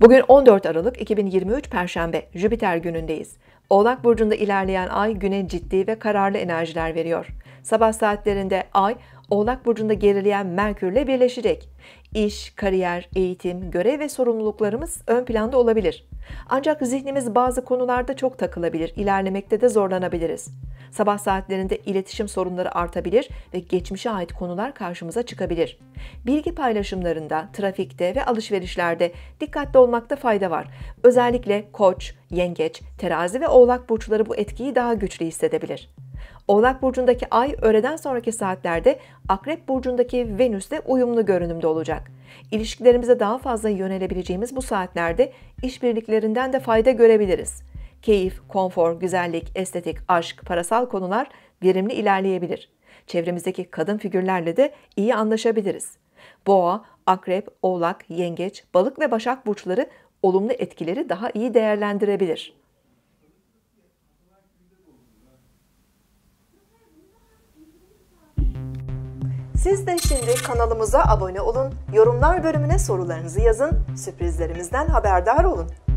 Bugün 14 Aralık 2023 Perşembe Jüpiter günündeyiz. Oğlak burcunda ilerleyen ay güne ciddi ve kararlı enerjiler veriyor. Sabah saatlerinde ay Oğlak burcunda gerileyen Merkürle birleşecek. İş, kariyer, eğitim, görev ve sorumluluklarımız ön planda olabilir. Ancak zihnimiz bazı konularda çok takılabilir, ilerlemekte de zorlanabiliriz. Sabah saatlerinde iletişim sorunları artabilir ve geçmişe ait konular karşımıza çıkabilir. Bilgi paylaşımlarında, trafikte ve alışverişlerde dikkatli olmakta fayda var. Özellikle koç, yengeç, terazi ve oğlak burçları bu etkiyi daha güçlü hissedebilir. Oğlak burcundaki ay öğleden sonraki saatlerde Akrep burcundaki Venüs'le uyumlu görünümde olacak. İlişkilerimize daha fazla yönelebileceğimiz bu saatlerde işbirliklerinden de fayda görebiliriz keyif, konfor, güzellik, estetik, aşk, parasal konular verimli ilerleyebilir. Çevremizdeki kadın figürlerle de iyi anlaşabiliriz. Boğa, akrep, oğlak, yengeç, balık ve başak burçları olumlu etkileri daha iyi değerlendirebilir. Siz de şimdi kanalımıza abone olun, yorumlar bölümüne sorularınızı yazın, sürprizlerimizden haberdar olun.